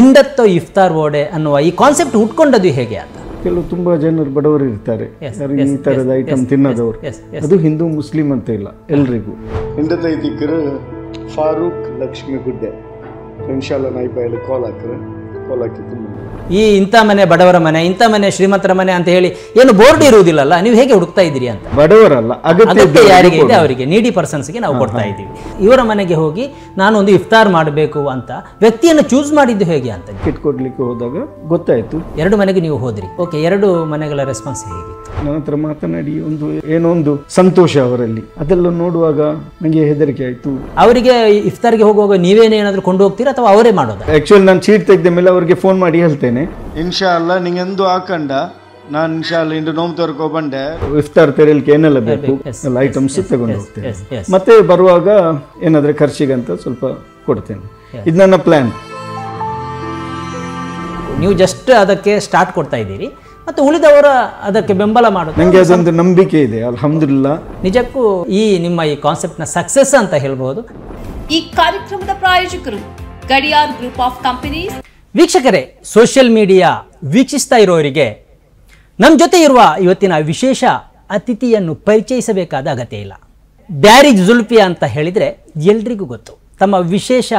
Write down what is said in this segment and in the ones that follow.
ಇಂದತ್ತೋ ಇಫ್ತಾರ್ ಓಡೆ ಅನ್ನುವ ಈ ಕಾನ್ಸೆಪ್ಟ್ ಉಟ್ಕೊಂಡದ್ದು ಹೇಗೆ ಅಂತ ಕೆಲವು ತುಂಬ ಜನರು ಬಡವರು ಇರ್ತಾರೆ ಈ ತರದ ಐಟಮ್ ತಿನ್ನದವರು ಅದು ಹಿಂದೂ ಮುಸ್ಲಿಂ ಅಂತ ಇಲ್ಲ ಎಲ್ರಿಗೂ ಇಂಡದ ಫಾರೂಕ್ ಲಕ್ಷ್ಮಿ ಗುಡ್ಡೆ ಇನ್ಶಾಲ್ಲ ನಾಯಿ ಕಾಲ್ ಹಾಕ್ರೆ ಈ ಇಂಥ ಮನೆ ಬಡವರ ಮನೆ ಇಂಥ ಮನೆ ಶ್ರೀಮಂತರ ಮನೆ ಅಂತ ಹೇಳಿ ಏನು ಬೋರ್ಡ್ ಇರುವುದಿಲ್ಲಲ್ಲ ನೀವು ಹೇಗೆ ಹುಡುಕ್ತಾ ಇದ್ದೀರಿ ಅಂತ ಬಡವರಲ್ಲ ಅಗತ್ಯ ಯಾರಿಗೆ ಇದೆ ಅವರಿಗೆ ನೀಡಿ ಪರ್ಸನ್ಸ್ಗೆ ನಾವು ಕೊಡ್ತಾ ಇದ್ದೀವಿ ಇವರ ಮನೆಗೆ ಹೋಗಿ ನಾನು ಒಂದು ಇಫ್ತಾರ್ ಮಾಡಬೇಕು ಅಂತ ವ್ಯಕ್ತಿಯನ್ನು ಚೂಸ್ ಮಾಡಿದ್ದು ಹೇಗೆ ಅಂತ ಕಿಟ್ ಕೊಡ್ಲಿಕ್ಕೆ ಹೋದಾಗ ಗೊತ್ತಾಯ್ತು ಎರಡು ಮನೆಗೆ ನೀವು ಹೋದ್ರಿ ಓಕೆ ಎರಡು ಮನೆಗಳ ರೆಸ್ಪಾನ್ಸ್ ಹೇಗಿತ್ತು ನನ್ನ ಮಾತನಾಡಿ ಒಂದು ಏನೋ ಒಂದು ಸಂತೋಷ ಅವರಲ್ಲಿ ಅದೆಲ್ಲ ನೋಡುವಾಗ ನನಗೆ ಹೆದರಿಕೆ ಆಯ್ತು ಅವರಿಗೆ ಇಫ್ತಾರ್ಗೆ ಹೋಗುವಾಗ ನೀವೇನೇನಾದ್ರೂ ಕೊಂಡು ಹೋಗ್ತೀರಾ ಅಥವಾ ಅವರೇ ಮಾಡೋದು ಆಕ್ಚುಲಿ ನಾನು ಚೀಟ್ ತೆಗೆದ ಮೇಲೆ ಅವರು ಅವ್ರಿಗೆ ಫೋನ್ ಮಾಡಿ ಹೇಳ್ತೇನೆ ಇನ್ಶಾ ಇನ್ಶಾಲ್ಲ ನಿಂಗೆಂದು ಹಾಕಂಡ ನಾನು ಅಲ್ಲ ಇಂದು ನೋಮ್ ತೋರ್ಕೋ ಬಂಡೆ ಇಫ್ತಾರ್ ತೆರೆಯಲಿಕ್ಕೆ ಏನೆಲ್ಲ ಬೇಕು ಎಲ್ಲ ಐಟಮ್ಸ್ ತಗೊಂಡು ಹೋಗ್ತೇನೆ ಮತ್ತೆ ಬರುವಾಗ ಏನಾದ್ರೆ ಖರ್ಚಿಗಂತ ಸ್ವಲ್ಪ ಕೊಡ್ತೇನೆ ಇದು ನನ್ನ ಪ್ಲ್ಯಾನ್ ನೀವು ಜಸ್ಟ್ ಅದಕ್ಕೆ ಸ್ಟಾರ್ಟ್ ಕೊಡ್ತಾ ಇದ್ದೀರಿ ಮತ್ತು ಉಳಿದವರ ಅದಕ್ಕೆ ಬೆಂಬಲ ಮಾಡೋದು ನನಗೆ ಅದೊಂದು ನಂಬಿಕೆ ಇದೆ ಅಲ್ಹಮ್ದುಲಿಲ್ಲ ನಿಜಕ್ಕೂ ಈ ನಿಮ್ಮ ಈ ಕಾನ್ಸೆಪ್ಟ್ನ ಸಕ್ಸಸ್ ಅಂತ ಹೇಳ್ಬೋದು ಈ ಕಾರ್ಯಕ್ರಮದ ಪ್ರಾಯೋಜಕರು ಗಡಿಯಾರ್ ಗ್ರೂಪ್ ಆಫ್ ಕಂಪನೀಸ್ ವೀಕ್ಷಕರೇ ಸೋಷಿಯಲ್ ಮೀಡಿಯಾ ವೀಕ್ಷಿಸ್ತಾ ಇರೋರಿಗೆ ನಮ್ಮ ಜೊತೆ ಇರುವ ಇವತ್ತಿನ ವಿಶೇಷ ಅತಿಥಿಯನ್ನು ಪರಿಚಯಿಸಬೇಕಾದ ಅಗತ್ಯ ಇಲ್ಲ ಬ್ಯಾರಿ ಜುಲ್ಫಿಯಾ ಅಂತ ಹೇಳಿದರೆ ಎಲ್ರಿಗೂ ಗೊತ್ತು ತಮ್ಮ ವಿಶೇಷ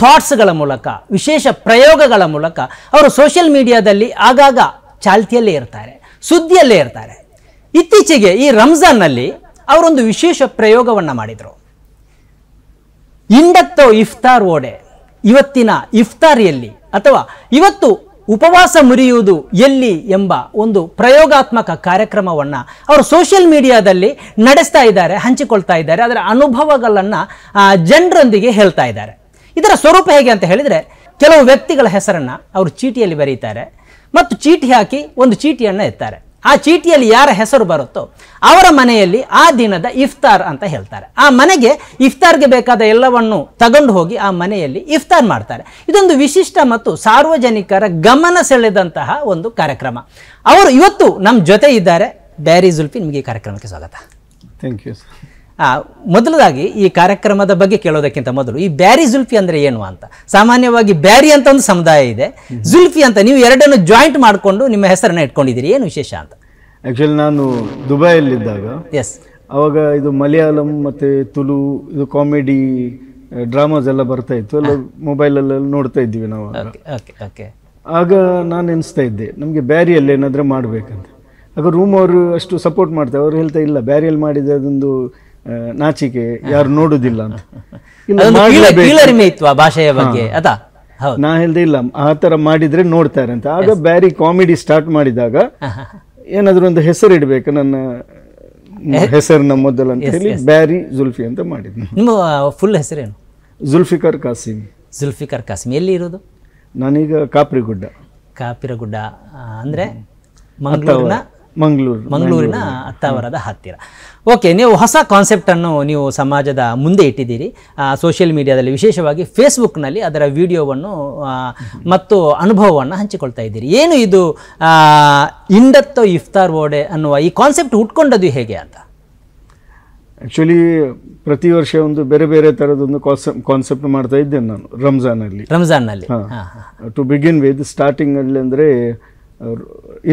ಥಾಟ್ಸ್ಗಳ ಮೂಲಕ ವಿಶೇಷ ಪ್ರಯೋಗಗಳ ಮೂಲಕ ಅವರು ಸೋಷಿಯಲ್ ಮೀಡಿಯಾದಲ್ಲಿ ಆಗಾಗ ಚಾಲ್ತಿಯಲ್ಲೇ ಇರ್ತಾರೆ ಸುದ್ದಿಯಲ್ಲೇ ಇರ್ತಾರೆ ಇತ್ತೀಚೆಗೆ ಈ ರಂಜಾನ್ನಲ್ಲಿ ಅವರೊಂದು ವಿಶೇಷ ಪ್ರಯೋಗವನ್ನು ಮಾಡಿದರು ಇಂಡತ್ತೋ ಇಫ್ತಾರ್ ಓಡೆ ಇವತ್ತಿನ ಇಫ್ತಾರಿಯಲ್ಲಿ ಅಥವಾ ಇವತ್ತು ಉಪವಾಸ ಮುರಿಯುವುದು ಎಲ್ಲಿ ಎಂಬ ಒಂದು ಪ್ರಯೋಗಾತ್ಮಕ ಕಾರ್ಯಕ್ರಮವನ್ನು ಅವರು ಸೋಷಿಯಲ್ ಮೀಡಿಯಾದಲ್ಲಿ ನಡೆಸ್ತಾ ಇದ್ದಾರೆ ಹಂಚಿಕೊಳ್ತಾ ಇದ್ದಾರೆ ಅದರ ಅನುಭವಗಳನ್ನು ಜನರೊಂದಿಗೆ ಹೇಳ್ತಾ ಇದ್ದಾರೆ ಇದರ ಸ್ವರೂಪ ಹೇಗೆ ಅಂತ ಹೇಳಿದರೆ ಕೆಲವು ವ್ಯಕ್ತಿಗಳ ಹೆಸರನ್ನು ಅವರು ಚೀಟಿಯಲ್ಲಿ ಬರೀತಾರೆ ಮತ್ತು ಚೀಟಿ ಹಾಕಿ ಒಂದು ಚೀಟಿಯನ್ನು ಎತ್ತಾರೆ ಆ ಚೀಟಿಯಲ್ಲಿ ಯಾರ ಹೆಸರು ಬರುತ್ತೋ ಅವರ ಮನೆಯಲ್ಲಿ ಆ ದಿನದ ಇಫ್ತಾರ್ ಅಂತ ಹೇಳ್ತಾರೆ ಆ ಮನೆಗೆ ಇಫ್ತಾರ್ಗೆ ಬೇಕಾದ ಎಲ್ಲವನ್ನು ತಗೊಂಡು ಹೋಗಿ ಆ ಮನೆಯಲ್ಲಿ ಇಫ್ತಾರ್ ಮಾಡ್ತಾರೆ ಇದೊಂದು ವಿಶಿಷ್ಟ ಮತ್ತು ಸಾರ್ವಜನಿಕರ ಗಮನ ಸೆಳೆದಂತಹ ಒಂದು ಕಾರ್ಯಕ್ರಮ ಅವರು ಇವತ್ತು ನಮ್ಮ ಜೊತೆ ಇದ್ದಾರೆ ಬ್ಯಾರಿ ಜುಲ್ಫಿ ನಿಮಗೆ ಕಾರ್ಯಕ್ರಮಕ್ಕೆ ಸ್ವಾಗತ ಥ್ಯಾಂಕ್ ಯು ಸರ್ ಮೊದಲದಾಗಿ ಈ ಕಾರ್ಯಕ್ರಮದ ಬಗ್ಗೆ ಕೇಳೋದಕ್ಕಿಂತ ಮೊದಲು ಈ ಬ್ಯಾರಿ ಜುಲ್ಫಿ ಅಂದರೆ ಏನು ಅಂತ ಸಾಮಾನ್ಯವಾಗಿ ಬ್ಯಾರಿ ಅಂತ ಒಂದು ಸಮುದಾಯ ಇದೆ ಜುಲ್ಫಿ ಅಂತ ನೀವು ಎರಡನ್ನು ಜಾಯಿಂಟ್ ಮಾಡಿಕೊಂಡು ನಿಮ್ಮ ಹೆಸರನ್ನು ಇಟ್ಕೊಂಡಿದ್ದೀರಿ ಏನು ವಿಶೇಷ ಅಂತ ಆ್ಯಕ್ಚುಲಿ ನಾನು ದುಬೈಯಲ್ಲಿದ್ದಾಗ ಎಸ್ ಅವಾಗ ಇದು ಮಲಯಾಳಂ ಮತ್ತು ತುಳು ಇದು ಕಾಮಿಡಿ ಡ್ರಾಮಾಸ್ ಎಲ್ಲ ಬರ್ತಾ ಇತ್ತು ಎಲ್ಲ ಮೊಬೈಲಲ್ಲೆಲ್ಲ ನೋಡ್ತಾ ಇದ್ದೀವಿ ನಾವು ಓಕೆ ಓಕೆ ಆಗ ನಾನು ಎನಿಸ್ತಾ ಇದ್ದೆ ನಮಗೆ ಬ್ಯಾರಿಯಲ್ಲಿ ಏನಾದರೂ ಮಾಡಬೇಕಂತ ಆಗ ರೂಮ್ ಅವರು ಅಷ್ಟು ಸಪೋರ್ಟ್ ಮಾಡ್ತಾರೆ ಅವ್ರು ಹೇಳ್ತಾ ಇಲ್ಲ ಬ್ಯಾರಿಯಲ್ಲಿ ಮಾಡಿದ ಅದೊಂದು ನಾಚಿಕೆ ಯಾರು ನೋಡುದಿಲ್ಲ ಅಂತ ಭಾಷೆಯ ಬಗ್ಗೆ ಅದಾ ನಾ ಹೇಳ್ದೆ ಇಲ್ಲ ಆ ತರ ಮಾಡಿದ್ರೆ ನೋಡ್ತಾರೆ ಅಂತ ಆಗ ಬ್ಯಾರಿ ಕಾಮಿಡಿ ಸ್ಟಾರ್ಟ್ ಮಾಡಿದಾಗ ಏನಾದ್ರೂ ಒಂದು ಹೆಸರು ಇಡಬೇಕು ನನ್ನ ಹೆಸರಿನ ಮೊದಲು ಅಂತ ಹೇಳಿ ಬ್ಯಾರಿ ಜುಲ್ಫಿ ಅಂತ ಮಾಡಿದ್ನು ನಿಮ್ಮ ಫುಲ್ ಹೆಸರೇನು ಜುಲ್ಫಿಕರ್ ಕಾಸಿಮ್ ಜುಲ್ಫಿಕರ್ ಕಾಸಿಮ್ ಎಲ್ಲಿ ಇರೋದು ನಾನೀಗ ಕಾಪ್ರಿಗುಡ್ಡ ಕಾಪಿರಗುಡ್ಡ ಅಂದ್ರೆ ಮಂಗಳೂರಿನ ಮಂಗಳೂರು ಮಂಗಳೂರಿನ ಅತ್ತಾವರದ ಹತ್ತಿರ ಓಕೆ ನೀವು ಹೊಸ ಕಾನ್ಸೆಪ್ಟನ್ನು ನೀವು ಸಮಾಜದ ಮುಂದೆ ಇಟ್ಟಿದ್ದೀರಿ ಸೋಷಿಯಲ್ ಮೀಡಿಯಾದಲ್ಲಿ ವಿಶೇಷವಾಗಿ ಫೇಸ್ಬುಕ್ನಲ್ಲಿ ಅದರ ವಿಡಿಯೋವನ್ನು ಮತ್ತು ಅನುಭವವನ್ನು ಹಂಚಿಕೊಳ್ತಾ ಇದ್ದೀರಿ ಏನು ಇದು ಇಂಡತ್ತೋ ಇಫ್ತಾರ್ ಓಡೆ ಅನ್ನುವ ಈ ಕಾನ್ಸೆಪ್ಟ್ ಹುಟ್ಕೊಂಡದ್ದು ಹೇಗೆ ಅಂತ ಆ್ಯಕ್ಚುಲಿ ಪ್ರತಿ ವರ್ಷ ಒಂದು ಬೇರೆ ಬೇರೆ ಥರದೊಂದು ಕಾನ್ಸೆಪ್ ಕಾನ್ಸೆಪ್ಟ್ ಮಾಡ್ತಾ ಇದ್ದೇನೆ ನಾನು ರಂಜಾನಲ್ಲಿ ರಂಜಾನ್ನಲ್ಲಿ ಟು ಬಿಗಿನ್ ವಿತ್ ಸ್ಟಾರ್ಟಿಂಗಲ್ಲಿ ಅಂದರೆ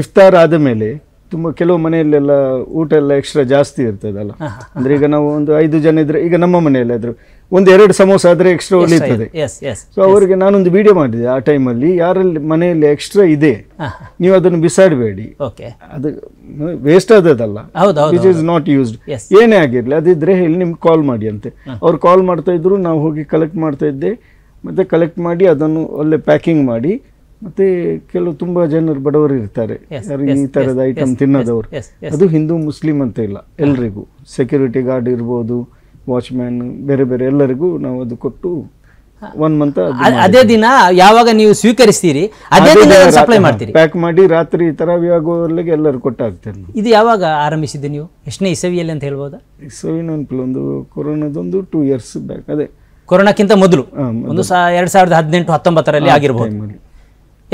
ಇಫ್ತಾರ್ ಆದ ಮೇಲೆ ತುಂಬ ಕೆಲವು ಮನೆಯಲ್ಲೆಲ್ಲ ಊಟ ಎಲ್ಲ ಎಕ್ಸ್ಟ್ರಾ ಜಾಸ್ತಿ ಇರ್ತದಲ್ಲ ಅಂದ್ರೆ ಈಗ ನಾವು ಒಂದು ಐದು ಜನ ಇದ್ರೆ ಈಗ ನಮ್ಮ ಮನೆಯಲ್ಲಿ ಒಂದು ಎರಡು ಸಮೋಸ ಆದರೆ ಎಕ್ಸ್ಟ್ರಾ ಒಳ್ಳೆಯುತ್ತದೆ ಸೊ ಅವರಿಗೆ ನಾನೊಂದು ವಿಡಿಯೋ ಮಾಡಿದೆ ಆ ಟೈಮಲ್ಲಿ ಯಾರಲ್ಲಿ ಮನೆಯಲ್ಲಿ ಎಕ್ಸ್ಟ್ರಾ ಇದೆ ನೀವು ಅದನ್ನು ಬಿಸಾಡಬೇಡಿ ಅದು ವೇಸ್ಟ್ ಆದದಲ್ಲ ವಿಚ್ ಇಸ್ ನಾಟ್ ಯೂಸ್ಡ್ ಏನೇ ಆಗಿರಲಿ ಅದಿದ್ರೆ ಹೇಳಿ ನಿಮ್ಗೆ ಕಾಲ್ ಮಾಡಿ ಅಂತೆ ಅವ್ರು ಕಾಲ್ ಮಾಡ್ತಾ ಇದ್ರು ನಾವು ಹೋಗಿ ಕಲೆಕ್ಟ್ ಮಾಡ್ತಾ ಇದ್ದೆ ಮತ್ತೆ ಕಲೆಕ್ಟ್ ಮಾಡಿ ಅದನ್ನು ಒಳ್ಳೆ ಪ್ಯಾಕಿಂಗ್ ಮಾಡಿ ಮತ್ತೆ ಕೆಲವು ತುಂಬಾ ಜನರು ಬಡವರು ಇರ್ತಾರೆ ಯಾರು ಈ ತರದ ಐಟಮ್ ತಿನ್ನದವರು ಅದು ಹಿಂದೂ ಮುಸ್ಲಿಂ ಅಂತ ಇಲ್ಲ ಎಲ್ರಿಗೂ ಸೆಕ್ಯೂರಿಟಿ ಗಾರ್ಡ್ ಇರ್ಬೋದು ವಾಚ್ಮ್ಯಾನ್ ಬೇರೆ ಬೇರೆ ಎಲ್ಲರಿಗೂ ನಾವು ಅದು ಕೊಟ್ಟು ಒನ್ ಮಂತ್ ಅದೇ ದಿನ ಯಾವಾಗ ನೀವು ಸ್ವೀಕರಿಸ್ತೀರಿ ಅದೇ ದಿನ ಸಪ್ಲೈ ಮಾಡ್ತೀರಿ ಪ್ಯಾಕ್ ಮಾಡಿ ರಾತ್ರಿ ಈ ತರ ಆಗುವವರೆಗೆ ಎಲ್ಲರೂ ಕೊಟ್ಟಾಗ್ತೇನೆ ಇದು ಯಾವಾಗ ಆರಂಭಿಸಿದ್ದೆ ನೀವು ಎಷ್ಟನೇ ಇಸವಿಯಲ್ಲಿ ಅಂತ ಹೇಳ್ಬೋದಾ ಇಸವಿನ ಒಂದು ಕೊರೋನಾದೊಂದು ಟೂ ಇಯರ್ಸ್ ಬ್ಯಾಕ್ ಅದೇ ಕೊರೋನಾಕ್ಕಿಂತ ಮೊದಲು ಒಂದು ಎರಡು ಸಾವಿರದ ಹದಿನೆಂಟು ಹತ್ತೊಂಬತ್ತರಲ್ಲಿ ಆಗಿರ್ಬೋದು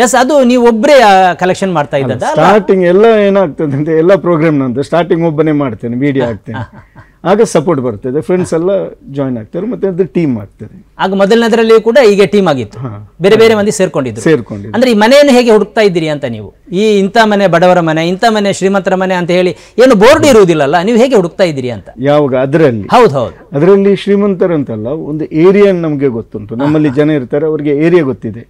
ಎಸ್ ಅದು ನೀವು ಒಬ್ಬರೇ ಕಲೆಕ್ಷನ್ ಮಾಡ್ತಾ ಇದ್ದಾರೆ ಸ್ಟಾರ್ಟಿಂಗ್ ಎಲ್ಲ ಏನಾಗ್ತದೆ ಅಂತ ಎಲ್ಲ ಪ್ರೋಗ್ರಾಮ್ ನಂತೆ ಸ್ಟಾರ್ಟಿಂಗ್ ಒಬ್ಬನೇ ಮಾಡ್ತೇನೆ ವಿಡಿಯೋ ಹಾಕ್ತೇನೆ ಆಗ ಸಪೋರ್ಟ್ ಬರ್ತದೆ ಫ್ರೆಂಡ್ಸ್ ಎಲ್ಲ ಜಾಯ್ನ್ ಆಗ್ತಾರೆ ಮತ್ತೆ ಅದು ಟೀಮ್ ಆಗ್ತಾರೆ ಆಗ ಮೊದಲನೇದರಲ್ಲಿ ಕೂಡ ಈಗ ಟೀಮ್ ಆಗಿತ್ತು ಬೇರೆ ಬೇರೆ ಮಂದಿ ಸೇರ್ಕೊಂಡಿದ್ದು ಸೇರ್ಕೊಂಡು ಅಂದ್ರೆ ಈ ಮನೆಯನ್ನು ಹೇಗೆ ಹುಡುಕ್ತಾ ಇದ್ದೀರಿ ಅಂತ ನೀವು ಈ ಇಂಥ ಮನೆ ಬಡವರ ಮನೆ ಇಂಥ ಮನೆ ಶ್ರೀಮಂತರ ಮನೆ ಅಂತ ಹೇಳಿ ಏನು ಬೋರ್ಡ್ ಇರುವುದಿಲ್ಲಲ್ಲ ನೀವು ಹೇಗೆ ಹುಡುಕ್ತಾ ಇದ್ದೀರಿ ಅಂತ ಯಾವಾಗ ಅದರಲ್ಲಿ ಹೌದು ಹೌದು ಅದರಲ್ಲಿ ಶ್ರೀಮಂತರ ಅಂತಲ್ಲ ಒಂದು ಏರಿಯಾ ನಮಗೆ ಗೊತ್ತುಂಟು ನಮ್ಮಲ್ಲಿ ಜನ ಇರ್ತಾರೆ ಅವರಿಗೆ ಏರಿಯಾ ಗೊತ್ತಿದೆ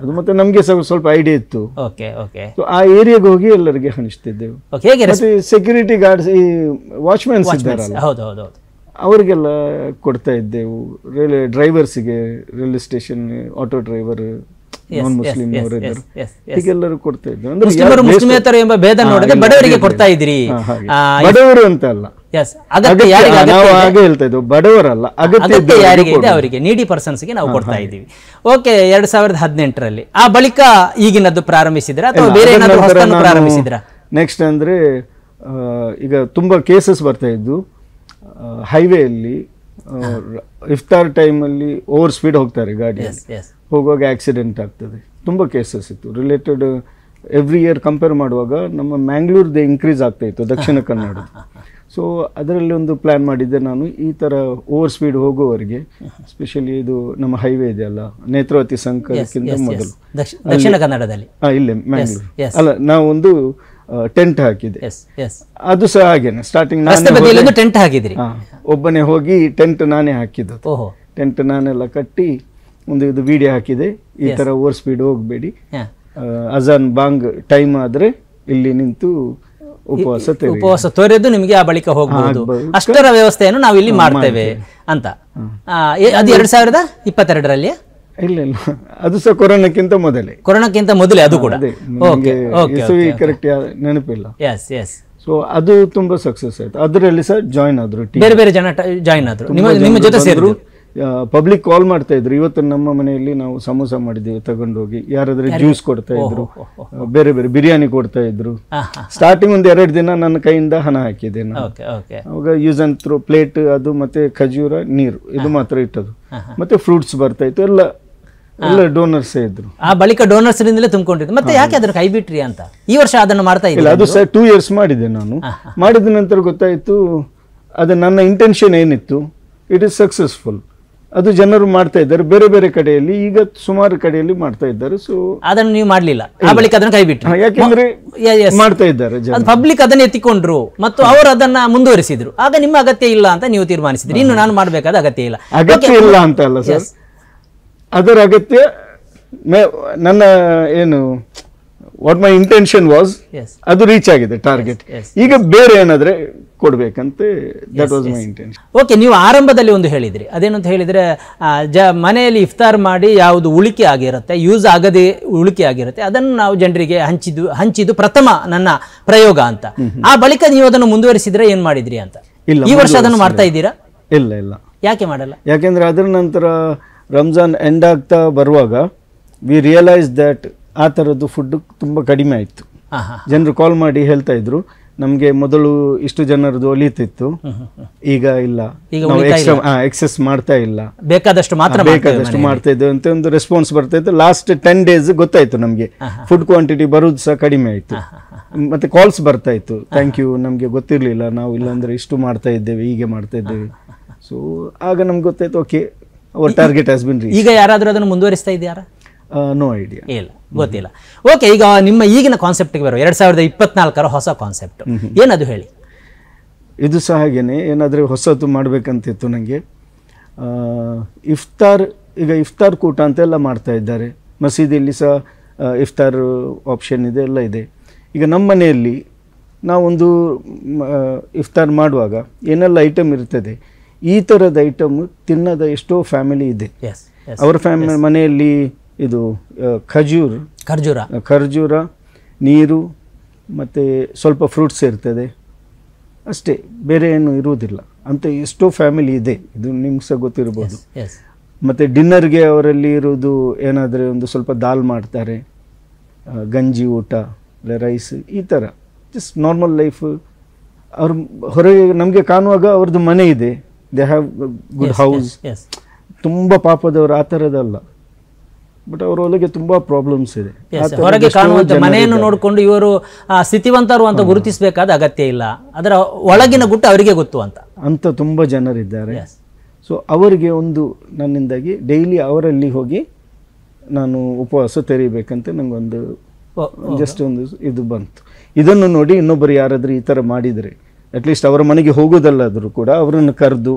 ಅದು ಮತ್ತೆ ನಮಗೆ ಸ್ವಲ್ಪ ಐಡಿಯಾ ಇತ್ತು ಓಕೆ ಓಕೆ ಆ ಏರಿಯಾಗೆ ಹೋಗಿ ಎಲ್ಲರಿಗೆ ಹಂಚ್ತಿದ್ದೆವು ಹೇಗೆ ಸೆಕ್ಯೂರಿಟಿ ಗಾರ್ಡ್ಸ್ ಈ ವಾಚ್ಮ್ಯಾನ್ಸ್ ಇದ್ದಾರಲ್ಲ ಇದ್ದಿದ್ದು ಹೌದು ಅವರಿಗೆಲ್ಲ ಕೊಡ್ತಾ ಇದ್ದೆವು ರೈಲ್ವೆ ಗೆ railway station auto driver non Muslim ಅವರಿದ್ದರು ಹೀಗೆಲ್ಲರೂ ಕೊಡ್ತಾ ಇದ್ರು ಅಂದ್ರೆ ಮುಸ್ಲಿಮೇತರ ಎಂಬ ಭೇದ ನೋಡದೆ ಬಡವರಿಗೆ ಕೊಡ್ತಾ ಇದ್ರಿ ಬಡವರು ಅಂತ ಅಲ್ಲ ನಾವು ಹಾಗೆ ಹೇಳ್ತಾ ಇದ್ವು ಬಡವರಲ್ಲ ಅಗತ್ಯ ಯಾರಿಗೆ ಇದೆ ಅವರಿಗೆ ನೀಡಿ ಪರ್ಸನ್ಸ್ ಗೆ ನಾವು ಕೊಡ್ತಾ ಇದ್ದೀವಿ ಓಕೆ ಎರಡ್ ಸಾವಿರದ ಹದಿನೆಂಟರಲ್ಲಿ ಆ ಬಳಿಕ ಈಗಿನದ್ದು ಪ್ರಾರಂಭಿಸಿದ್ರ ಅಥವಾ ಬೇರೆ ಏನಾದರೂ ಪ್ರಾರಂಭಿಸಿದ್ರ ನೆಕ್ಸ್ಟ್ ಅಂದ್ರೆ ಈಗ ತುಂಬಾ ಕೇಸಸ್ ಬರ್ತಾ ಇದ್ದು ಹೈವೇಯಲ್ಲಿ ಇಫ್ತಾರ್ ಟೈಮಲ್ಲಿ ಓವರ್ ಸ್ಪೀಡ್ ಹೋಗ್ತಾರೆ ಗಾಡಿಯಲ್ಲಿ ಹೋಗುವಾಗ ಆಕ್ಸಿಡೆಂಟ್ ಆಗ್ತದೆ ತುಂಬ ಕೇಸಸ್ ಇತ್ತು ರಿಲೇಟೆಡ್ ಎವ್ರಿ ಇಯರ್ ಕಂಪೇರ್ ಮಾಡುವಾಗ ನಮ್ಮ ಮ್ಯಾಂಗ್ಳೂರ್ದು ಇನ್ಕ್ರೀಸ್ ಆಗ್ತಾ ಇತ್ತು ದಕ್ಷಿಣ ಕನ್ನಡ ಸೊ ಅದರಲ್ಲಿ ಒಂದು ಪ್ಲಾನ್ ಮಾಡಿದ್ದೆ ನಾನು ಈ ಥರ ಓವರ್ ಸ್ಪೀಡ್ ಹೋಗುವವರಿಗೆ ಸ್ಪೆಷಲಿ ಇದು ನಮ್ಮ ಹೈವೇ ಇದೆಯಲ್ಲ ನೇತ್ರಾವತಿ ಸಂಕಲ್ಪಕ್ಕಿಂತ ಮೊದಲು ದಕ್ಷಿಣ ಕನ್ನಡದಲ್ಲಿ ಇಲ್ಲೇ ಮ್ಯಾಂಗ್ಳೂರ್ ಅಲ್ಲ ನಾವೊಂದು ಟೆಂಟ್ ಹಾಕಿದೆ ಅದು ಸಹ ಹಾಗೇನೆ ಸ್ಟಾರ್ಟಿಂಗ್ ಟೆಂಟ್ ಹಾಕಿದ್ರಿ ಒಬ್ಬನೇ ಹೋಗಿ ಟೆಂಟ್ ನಾನೇ ಹಾಕಿದ್ದು ಟೆಂಟ್ ನಾನೆಲ್ಲ ಕಟ್ಟಿ ಒಂದು ಇದು ವಿಡಿಯೋ ಹಾಕಿದೆ ಈ ತರ ಓವರ್ ಸ್ಪೀಡ್ ಹೋಗಬೇಡಿ ಅಜಾನ್ ಬಾಂಗ್ ಟೈಮ್ ಆದ್ರೆ ಇಲ್ಲಿ ನಿಂತು ಉಪವಾಸ ಉಪವಾಸ ತೊರೆದು ನಿಮಗೆ ಆ ಬಳಿಕ ಹೋಗಬಹುದು ಅಷ್ಟರ ವ್ಯವಸ್ಥೆಯನ್ನು ನಾವು ಇಲ್ಲಿ ಮಾಡ್ತೇವೆ ಅಂತ ಅದು ಎರಡ್ ಸಾವಿರದ ಇಪ್ಪತ್ತೆರಡರಲ್ಲಿ ಇಲ್ಲ ಇಲ್ಲ ಅದು ಸಹ ಕೊರೋನಾಕ್ಕಿಂತ ಮೊದಲೇ ಕೊರೋನಾಕ್ಕಿಂತ ಮೊದಲೇ ಅದು ಕೂಡ ಕರೆಕ್ಟ್ ನೆನಪಿಲ್ಲ ಎಸ್ ಎಸ್ ಸೊ ಅದು ತುಂಬಾ ಸಕ್ಸಸ್ ಆಯ್ತು ಅದರಲ್ಲಿ ಸಹ ಜಾಯ್ನ್ ಆದ್ರು ಬೇರೆ ಬೇರೆ ಜನ ಜಾಯ್ನ್ ಆದ್ರು ನಿಮ್ಮ ಜೊತೆ ಸೇರಿದ್ರು ಪಬ್ಲಿಕ್ ಕಾಲ್ ಮಾಡ್ತಾ ಇದ್ರು ಇವತ್ತು ನಮ್ಮ ಮನೆಯಲ್ಲಿ ನಾವು ಸಮೋಸ ಮಾಡಿದ್ದೇವೆ ತಗೊಂಡೋಗಿ ಯಾರಾದ್ರೆ ಜ್ಯೂಸ್ ಕೊಡ್ತಾ ಇದ್ರು ಬೇರೆ ಬೇರೆ ಬಿರಿಯಾನಿ ಕೊಡ್ತಾ ಇದ್ರು ಸ್ಟಾರ್ಟಿಂಗ್ ಒಂದು ಎರಡು ದಿನ ನನ್ನ ಕೈಯಿಂದ ಹಣ ಹಾಕಿದೆ ಅವಾಗ ಯೂಸ್ ಅಂತ ಪ್ಲೇಟ್ ಅದು ಮತ್ತೆ ಖಜೂರ ನೀರು ಇದು ಮಾತ್ರ ಇಟ್ಟದು ಮತ್ತೆ ಫ್ರೂಟ್ಸ್ ಬರ್ತಾ ಇತ್ತು ಎಲ್ಲ ಎಲ್ಲ ಡೋನರ್ಸ್ ಇದ್ರು ಆ ಬಳಿಕ ಡೋನರ್ಸ್ ನಿಂದಲೇ ತುಂಬಿಕೊಂಡಿದ್ದು ಮತ್ತೆ ಯಾಕೆ ಅದನ್ನು ಕೈಬಿಟ್ರಿ ಅಂತ ಈ ವರ್ಷ ಅದನ್ನು ಮಾಡ್ತಾ ಇಲ್ಲ ಅದು ಸರ್ ಟೂ ಇಯರ್ಸ್ ಮಾಡಿದೆ ನಾನು ಮಾಡಿದ ನಂತರ ಗೊತ್ತಾಯಿತು ಅದು ನನ್ನ ಇಂಟೆನ್ಷನ್ ಏನಿತ್ತು ಇಟ್ ಇಸ್ ಸಕ್ಸಸ್ಫುಲ್ ಅದು ಜನರು ಮಾಡ್ತಾ ಇದ್ದಾರೆ ಬೇರೆ ಬೇರೆ ಕಡೆಯಲ್ಲಿ ಈಗ ಸುಮಾರು ಕಡೆಯಲ್ಲಿ ಮಾಡ್ತಾ ಇದ್ದಾರೆ ಸೊ ಅದನ್ನು ನೀವು ಮಾಡಲಿಲ್ಲ ಆ ಬಳಿಕ ಅದನ್ನು ಕೈ ಯಾಕೆಂದ್ರೆ ಮಾಡ್ತಾ ಇದ್ದಾರೆ ಪಬ್ಲಿಕ್ ಅದನ್ನ ಎತ್ತಿಕೊಂಡ್ರು ಮತ್ತು ಅವರು ಅದನ್ನ ಮುಂದುವರಿಸಿದ್ರು ಆಗ ನಿಮ್ಮ ಅಗತ್ಯ ಇಲ್ಲ ಅಂತ ನೀವು ತೀರ್ಮಾನಿಸಿದ್ರಿ ಇನ್ನು ನಾನು ಮಾಡಬೇಕಾದ ಅಗತ್ಯ ಇಲ್ಲ ಅಗತ್ಯ ಇಲ್ಲ ಅಂತ ಅಲ್ಲ ಸರ್ ಅದರ ಅಗತ್ಯ ನನ್ನ ಏನು ವಾಟ್ ಮೈ ಇಂಟೆನ್ಷನ್ ವಾಸ್ ಅದು ರೀಚ್ ಆಗಿದೆ ಟಾರ್ಗೆಟ್ ಈಗ ಬೇರೆ ಏನಾದ್ರೆ ಓಕೆ ನೀವು ಆರಂಭದಲ್ಲಿ ಒಂದು ಹೇಳಿದ್ರಿ ಅದೇನಂತ ಹೇಳಿದ್ರೆ ಜ ಮನೆಯಲ್ಲಿ ಇಫ್ತಾರ್ ಮಾಡಿ ಯಾವುದು ಉಳಿಕೆ ಆಗಿರುತ್ತೆ ಯೂಸ್ ಆಗದೆ ಉಳಿಕೆ ಆಗಿರುತ್ತೆ ಅದನ್ನು ನಾವು ಜನರಿಗೆ ಹಂಚಿದ್ದು ಹಂಚಿದ್ದು ಪ್ರಥಮ ನನ್ನ ಪ್ರಯೋಗ ಅಂತ ಆ ಬಳಿಕ ನೀವು ಅದನ್ನು ಮುಂದುವರಿಸಿದ್ರೆ ಏನ್ ಮಾಡಿದ್ರಿ ಅಂತ ಈ ವರ್ಷ ಅದನ್ನು ಮಾಡ್ತಾ ಇದ್ದೀರಾ ಇಲ್ಲ ಇಲ್ಲ ಯಾಕೆ ಮಾಡಲ್ಲ ಯಾಕೆಂದ್ರೆ ಅದರ ನಂತರ ರಂಜಾನ್ ಎಂಡ್ ಆಗ್ತಾ ಬರುವಾಗ ವಿ ರಿಯಲೈಸ್ ದ್ಯಾಟ್ ಆ ಥರದ್ದು ಫುಡ್ ತುಂಬ ಕಡಿಮೆ ಆಯಿತು ಜನರು ಕಾಲ್ ಮಾಡಿ ಹೇಳ್ತಾ ಇದ್ರು ನಮಗೆ ಮೊದಲು ಇಷ್ಟು ಜನರದು ಒಲಿಯುತ್ತಿತ್ತು ಈಗ ಇಲ್ಲ ಎಕ್ಸೆಸ್ ಮಾಡ್ತಾ ಇಲ್ಲ ಬೇಕಾದಷ್ಟು ಮಾತ್ರ ಬೇಕಾದಷ್ಟು ಮಾಡ್ತಾ ಇದ್ದೇವೆ ಅಂತ ಒಂದು ರೆಸ್ಪಾನ್ಸ್ ಬರ್ತಾ ಇತ್ತು ಲಾಸ್ಟ್ ಟೆನ್ ಡೇಸ್ ಗೊತ್ತಾಯ್ತು ನಮಗೆ ಫುಡ್ ಕ್ವಾಂಟಿಟಿ ಬರೋದು ಸಹ ಕಡಿಮೆ ಆಯಿತು ಮತ್ತೆ ಕಾಲ್ಸ್ ಬರ್ತಾ ಇತ್ತು ಥ್ಯಾಂಕ್ ಯು ನಮಗೆ ಗೊತ್ತಿರಲಿಲ್ಲ ನಾವು ಇಲ್ಲಾಂದ್ರೆ ಇಷ್ಟು ಮಾಡ್ತಾ ಇದ್ದೇವೆ ಹೀಗೆ ಮಾಡ್ತಾ ಇದ್ದೇವೆ ಸೊ ಆಗ ನಮ್ಗೆ ಗೊತ್ತಾಯ್ತು ಓಕೆ ಟಾರ್ಗೆಟ್ ಈಗ ಯಾರಾದರೂ ಅದನ್ನು ಮುಂದುವರಿಸ್ತಾ ಇದೆಯಾರ ನೋ ಐಡಿಯಾ ಇಲ್ಲ ಗೊತ್ತಿಲ್ಲ ಓಕೆ ಈಗ ನಿಮ್ಮ ಈಗಿನ ಕಾನ್ಸೆಪ್ಟ್ಗೆ ಬರೋ ಎರಡು ಸಾವಿರದ ಇಪ್ಪತ್ನಾಲ್ಕರ ಹೊಸ ಕಾನ್ಸೆಪ್ಟ್ ಏನದು ಹೇಳಿ ಇದು ಸಹ ಹಾಗೇನೆ ಏನಾದರೂ ಹೊಸತು ಮಾಡಬೇಕಂತಿತ್ತು ನನಗೆ uh, ಇಫ್ತಾರ್ ಈಗ ಇಫ್ತಾರ್ ಕೂಟ ಅಂತೆಲ್ಲ ಮಾಡ್ತಾ ಇದ್ದಾರೆ ಮಸೀದಿಯಲ್ಲಿ ಸಹ uh, ಇಫ್ತಾರ್ ಆಪ್ಷನ್ ಇದೆ ಎಲ್ಲ ಇದೆ ಈಗ ನಮ್ಮ ಮನೆಯಲ್ಲಿ ನಾವೊಂದು uh, ಇಫ್ತಾರ್ ಮಾಡುವಾಗ ಏನೆಲ್ಲ ಐಟಮ್ ಇರ್ತದೆ ಈ ಥರದ ಐಟಮ್ ತಿನ್ನದ ಎಷ್ಟೋ ಫ್ಯಾಮಿಲಿ ಇದೆ ಅವರ ಫ್ಯಾಮಿಲಿ ಮನೆಯಲ್ಲಿ ಇದು ಖಜೂರ್ ಖರ್ಜೂರ ಖರ್ಜೂರ ನೀರು ಮತ್ತು ಸ್ವಲ್ಪ ಫ್ರೂಟ್ಸ್ ಇರ್ತದೆ ಅಷ್ಟೇ ಬೇರೆ ಏನು ಇರುವುದಿಲ್ಲ ಅಂತ ಎಷ್ಟೋ ಫ್ಯಾಮಿಲಿ ಇದೆ ಇದು ನಿಮ್ಗೆ ಸಹ ಗೊತ್ತಿರ್ಬೋದು ಮತ್ತು ಡಿನ್ನರ್ಗೆ ಅವರಲ್ಲಿ ಇರೋದು ಏನಾದರೆ ಒಂದು ಸ್ವಲ್ಪ ದಾಲ್ ಮಾಡ್ತಾರೆ ಗಂಜಿ ಊಟ ಇಲ್ಲ ರೈಸ್ ಈ ಥರ ಜಸ್ಟ್ ನಾರ್ಮಲ್ ಲೈಫ್ ಅವ್ರ ಹೊರಗೆ ನಮಗೆ ಕಾಣುವಾಗ ಅವ್ರದ್ದು ಮನೆ ಇದೆ ದೇ ಹ್ಯಾವ್ ಗುಡ್ ಹೌಸ್ ತುಂಬ ಪಾಪದವರು ಆ ಥರದಲ್ಲ ಬಟ್ ಅವರ ಒಳಗೆ ತುಂಬಾ ಪ್ರಾಬ್ಲಮ್ಸ್ ಇದೆ ಹೊರಗೆ ಕಾಣುವಂತ ಮನೆಯನ್ನು ನೋಡಿಕೊಂಡು ಇವರು ಸ್ಥಿತಿವಂತರು ಅಂತ ಗುರುತಿಸಬೇಕಾದ ಅಗತ್ಯ ಇಲ್ಲ ಅದರ ಒಳಗಿನ ಗುಟ್ಟು ಅವರಿಗೆ ಗೊತ್ತು ಅಂತ ಅಂತ ತುಂಬಾ ಜನರಿದ್ದಾರೆ ಸೊ ಅವರಿಗೆ ಒಂದು ನನ್ನಿಂದಾಗಿ ಡೈಲಿ ಅವರಲ್ಲಿ ಹೋಗಿ ನಾನು ಉಪವಾಸ ತೆರೀಬೇಕಂತ ನಂಗೊಂದು ಜಸ್ಟ್ ಒಂದು ಇದು ಬಂತು ಇದನ್ನು ನೋಡಿ ಇನ್ನೊಬ್ಬರು ಯಾರಾದರೂ ಈ ಥರ ಮಾಡಿದರೆ ಅಟ್ಲೀಸ್ಟ್ ಅವರ ಮನೆಗೆ ಹೋಗೋದಲ್ಲಾದರೂ ಕೂಡ ಅವರನ್ನು ಕರೆದು